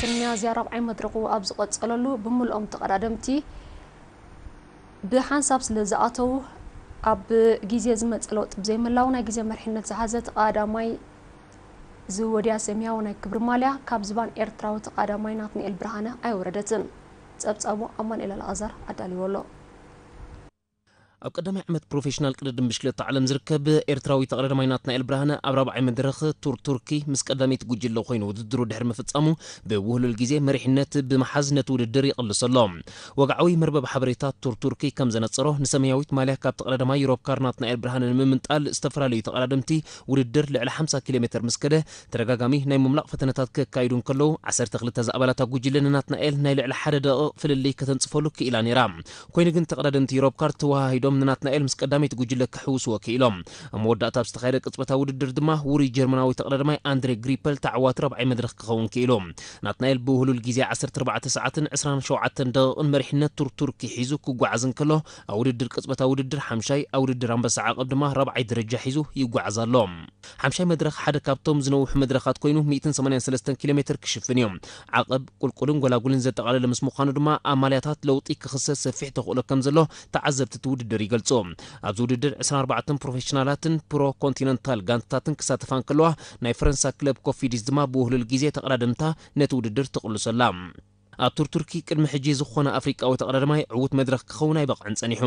تنیا زیارم عین مدرقو آب زقت صللو بمول آم تقردم تی به حساب آب گیزی زمت صلوت بزی ملاونا گیزی مرحنت زهزت آدمای زودیا سمیاونا کبرمالیا کاب زبان ارتراوت آدمای نطنی البرانه ای وردتن تبت آمو آمان ال آذر عدالی ولو ኣብ ቀዳማይ ዓመት ፕሮፌሽናል ቅድድም ብሽክሌታ ዓለም ዝርከብ ኤርትራዊ ተቐዳዳማይናት ናኤል ብርሃነ ኣብ ራብዓይ መድረኽ ቱር ቱርኪ ምስ ቀዳመይቲ ጉጅለ ኮይኑ ውድድሩ ድሕሪ ምፍጻሙ ብውህሉል ግዜ መሪሕነት ብምሓዝ ነቲ ውድድር ይቕልስ ኣሎ ወግዓዊ መርበብ ሓበሬታት ቱር ቱርኪ ከም ዘነፀሮ ንሰማያዊት ማልያ ካብ ተቐዳዳማይ ዩሮብ ካርናት ናኤል ብርሃነ ንምምንጣል ዝተፈላለዩ ተቐዳድምቲ ውድድር ልዕሊ 50 ኪሎ ሜትር ምስ ከደ ተደጋጋሚ ናይ ምምላቕ ፈተነታት ከካይዱ እንከለዉ 12 ዝኣባላታ ጉጅለ ንናትናኤል ናይ ልዕሊ ሓደ ደቂቕ ፍልልይ ከተንፅፈሉ ክኢላ ነይራ ኮይኑ ግን ተቐዳድምቲ ዩሮብ ካር ተዋሃሂዶ ኢሎም ንናትናኤል ምስ ቀዳሚት ጉጅለ ክሕውስዎ ክኢሎም ኣብ መወዳእታ ብዝተኻየደ ቅፅበታ ውድድር ድማ ውሩይ ጀርመናዊ ተቐዳድማይ ኣንድሬ ግሪፐል ተዕዋት ረብዓይ መድረክ ክኸውን ክኢሉ ናትናኤል ብውህሉል ግዜ 14 ሰዓትን 27 ደቂቕን መሪሕነት ቱር ቱርኪ ሒዙ ክጓዓዝን ከሎ ኣብ ውድድር ቅፅበታ ውድድር ሓምሻይ ኣብ ውድድር ኣንበሳ ዓቐብ ድማ ረብዓይ ደረጃ ሒዙ ይጓዓዝ ኣሎ ሓምሻይ መድረክ ሓደ ካብቶም ዝነውሑ መድረካት ኮይኑ 183 ኪሎ ሜትር ክሽፍን እዮም ዓቐብ ቁልቁልን ጎላጉልን ዘጠቓለለ ምስ ምዃኑ ድማ ኣብ ማልያታት ለውጢ ክኽሰስ ሰፊሕ ተኽእሎ ከም ዘሎ ተዓዘብቲ ትውድድር ውድድር ይገልጹ ኣብዚ ውድድር 24 ፕሮፌሽናላትን ፕሮ ኮንቲነንታል ጋንታታትን ክሳተፋን ከለዋ ናይ ፈረንሳ ክለብ ኮፊዲስ ድማ ብውህሉል ግዜ ተቐዳድምታ ነቲ ውድድር ትቕልሰላ ኣብ ቱር ቱርኪ ቅድሚ ሕጂ ዝኾነ ኣፍሪቃዊ ተቐዳድማይ ዕውት መድረክ ክኸውን ኣይበቕዕን ጸኒሑ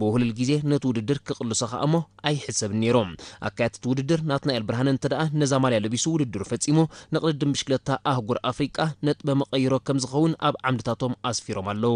ብውህሉል ግዜ ነቲ ውድድር ክቕልሶ ኸዓ እሞ ኣይሕሰብን ነይሮም ኣካያትቲ ውድድር ናትናኤል ብርሃነ እንተ ደኣ ነዛ ማልያ ለቢሱ ውድድሩ ፈጺሙ ንቕድድም ብሽክለታ ኣህጉር ኣፍሪቃ ነጥበ መቐይሮ ከም ዝኸውን ኣብ ዓምድታቶም ኣስፊሮም ኣለዉ